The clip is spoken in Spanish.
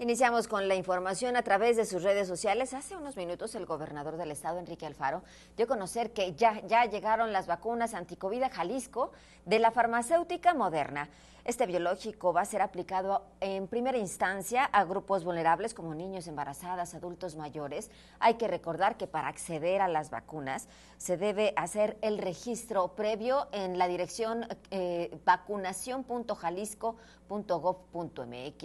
Iniciamos con la información a través de sus redes sociales. Hace unos minutos el gobernador del estado, Enrique Alfaro, dio a conocer que ya, ya llegaron las vacunas anticovida Jalisco de la farmacéutica moderna. Este biológico va a ser aplicado en primera instancia a grupos vulnerables como niños, embarazadas, adultos mayores. Hay que recordar que para acceder a las vacunas se debe hacer el registro previo en la dirección eh, vacunación.jalisco.gov.mx.